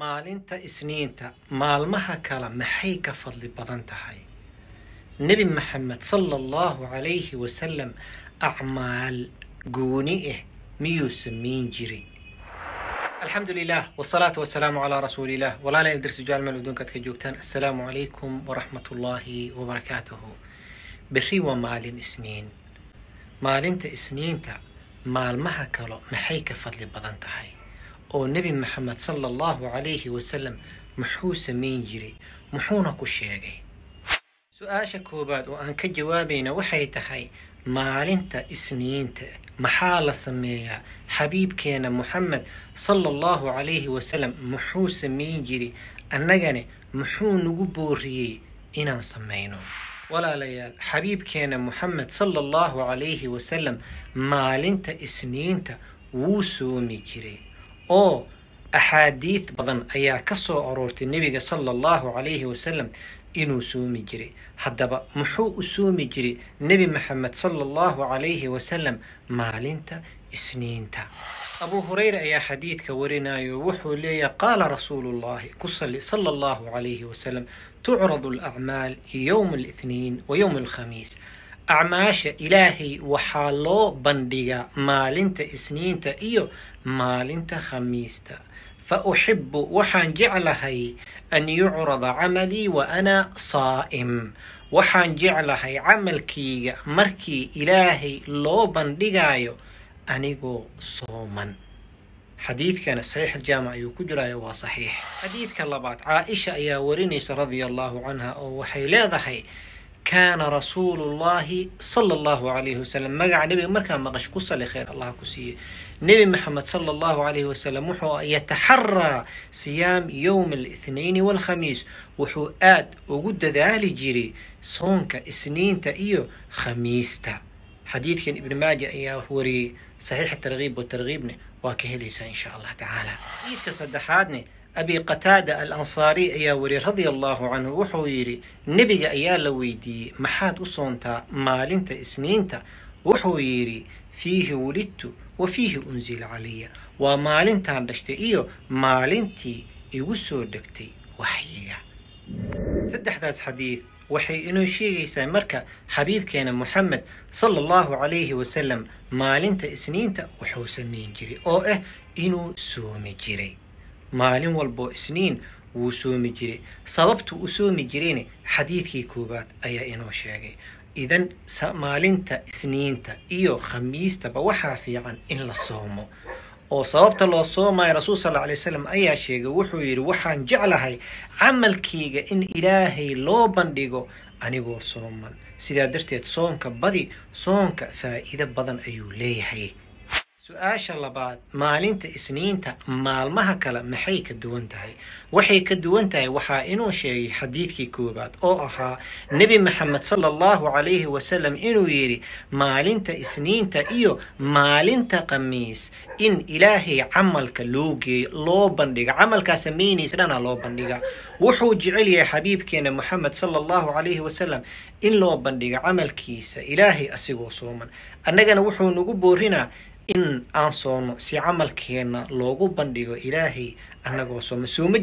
maalinta isniinta maalmaha kale maxay ka fadli badan tahay nebi maxamed sala allahu calayhi wasalam acmaal gooni ah miyuu samayn jiray alxamdu lilah wsalaatu wasalaamu calaa rasuulilah walaala ildirsijaal meel adduunka ka joogtaan assalaamu calaykum waraxmat ullaahi wabarakaatuhu berri waa maalin isniin maalinta isniinta maalmaha kalo maxay ka fadli badan tahay oo nebi maxamed sala allahu calayhi wasalam muxuu samayn jiray muxuuna ku sheegay su-aasha koowaad oo aan ka jawaabayna waxay tahay maalinta isniinta maxaa la sameeyaa xabiibkeena moxamed sala allahu calayhi wasalam muxuu samayn jiray annagane muxuu nagu booriyey inaan samayno walaalayaal xabiibkeena moxamed sala allahu calayhi wasalam maalinta isniinta wuu soomi jiray oo axaadiid badan ayaa kasoo soo aroortay nebiga sala allahu calayhi wasalam inuu suumi jiray haddaba muxuu u suumi jiray nebi maxamed sala allahu calayhi wasalam maalinta isniinta abuu hureyre ayaa xadiidka warinaayo wuxuu leeyahay qaala rasuuluullahi ku sali sala allahu calayhi wasalam tucradu alacmaal yowma alithniin wa yowma alkhamiis acmaasha ilaahay waxaa loo bandhigaa maalinta isniinta iyo maalinta khamiista fa uxibu waxaan jeclahay an yucrada camalii wa ana saa'im waxaan jeclahay camalkiiga markii ilaahay loo bandhigaayo anigoo sooman xadiidkana saxiix aljaamic ayuu ku jiraayo waa saxiix xadiidka labaad caaisha ayaa warinaysa radia allaahu canha oo waxay leedahay kaana rasuulu llaahi sala allahu calayhi wasalam magaca nebiga markaa maqasho ku sali kheyr allah ku siiyey nebi maxamed sala allahu calayhi wasalam wuxuu yataxaraa siyaam yowma alithnaini waalkhamiis wuxuu aada ugu dadaali jiray soonka isniinta iyo khamiista xadiidkan ibni maaja ayaa wariyey saxiixa tarkiib wa tarkiibne waa ka helaysaa insha allah tacaala xadiidka saddexaadne abi qataada al ansaari ayaa weri radiallahu canhu wuxuu yidhi nebiga ayaa la weydiiyey maxaad u soontaa maalinta isniinta wuxuu yidhi fiihi wulidtu wa fiihi unzila calaya waa maalintaan dhashtay iyo maalintii igu soo dhegtay waxyiga saddexdaas xadiid waxay inoo sheegaysaa marka xabiibkeena moxamed sala allahu calayhi wasalam maalinta isniinta wuxuu samayn jiray oo ah inuu soomi jiray maalin walbo isniin wuu soomi jiray sababtu u soomi jirayna xadiidkii koowaad ayaa inoo sheegay idan maalinta isniinta iyo khamiistaba waxaa fiican in la soomo oo sababta loo soomaya rasuul sal alay wslam ayaa sheegay wuxuu yidhi waxaan jeclahay camalkayga in ilaahay loo bandhigo anigoo sooman sidaa darteed soonka badi soonka faa'iido badan ayuu leeyahay su-aasha labaad maalinta isniinta maalmaha kale maxay ka duwan tahay waxay ka duwan tahay waxaa inuu sheegay xadiidkii koowaad oo ahaa nebi maxamed sala allahu calayhi wasalam inuu yidhi maalinta isniinta iyo maalinta khamiis in ilaahay camalka loo geeyo loo bandhiga camalkaa samaynaysa dhana loo bandhiga wuxuu jecel yahay xabiibkeena moxamed sala allahu calayhi wasalam in loo bandhiga camalkiisa ilaahay asigoo sooman annagana wuxuu nagu boorinaa in aan soono si camalkeena loogu bandhigo ilaahay anagoo sooman soo ma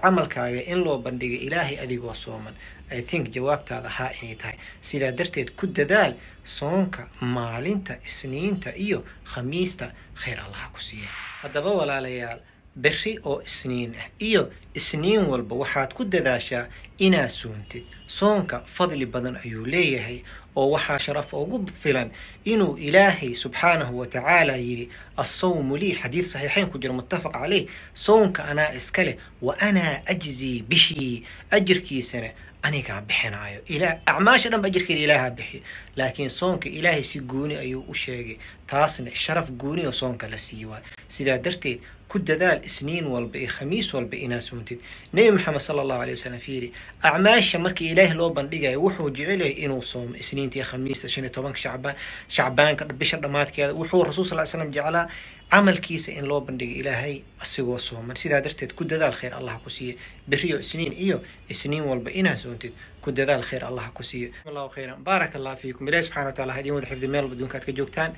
camalkaaga in loo bandhigo ilaahay adigoo sooman i think jawaabtaada haa inay tahay sidaa darteed ku dadaal soonka maalinta isniinta iyo khamiista khayr allaha ku siiya haddaba walaalayaal berri oo isniin ah iyo isniin walba waxaad ku dadaashaa inaad suuntid soonka fadli badan ayuu leeyahay oo waxaa sharaf ugu filan inuu ilaahay subxaanahu watacaala tacaala yidhi assawmu lii xadiid saxiixayn ku jira muttafaq caleyh sownka anaa iska leh wa anaa ajzii bishii ajirkiisana anigaa bixinaayo acmaasha dhanba ajirkeeda ilaahaa bixiyo laakiin soonka ilaahay si gooni ayuu u sheegay taasna sharaf gooni oo soonka la siiy waay sidaa darteed ku dadaal isniin walba iyo khamiis walba inaa suuntid nebi maxamed sala allahu alay wasalam fiiri acmaasha markii ilaahi loo bandhigayo wuxuu jecelyahay inuu soomo isniintii khamiista shan iyo tobanka shacba shacbaanka bisha dhammaadkeeda wuxuu rasul sal slam jeclaa camalkiisa in loo bandhiga ilaahay asigoo sooman sidaa darteed ku dadaal kheyr allah ku siiye beriyo isniin iyo isniin walba inaa soontid ku dadaal kheyr allah ku siiye allahu khayran baaraka allah fiikum ilahi subxana wa taala hadiin wada xifdi meel dunka ad ka joogtaan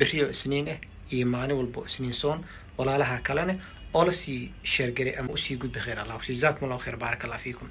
beriyo isniin ah iyo maalin walba isniin soon walaalaha kalena oo la sii sheergaray ama usii gudba kheyr allah ku siiye jazakum allahu kheyr baaraka allah fiikum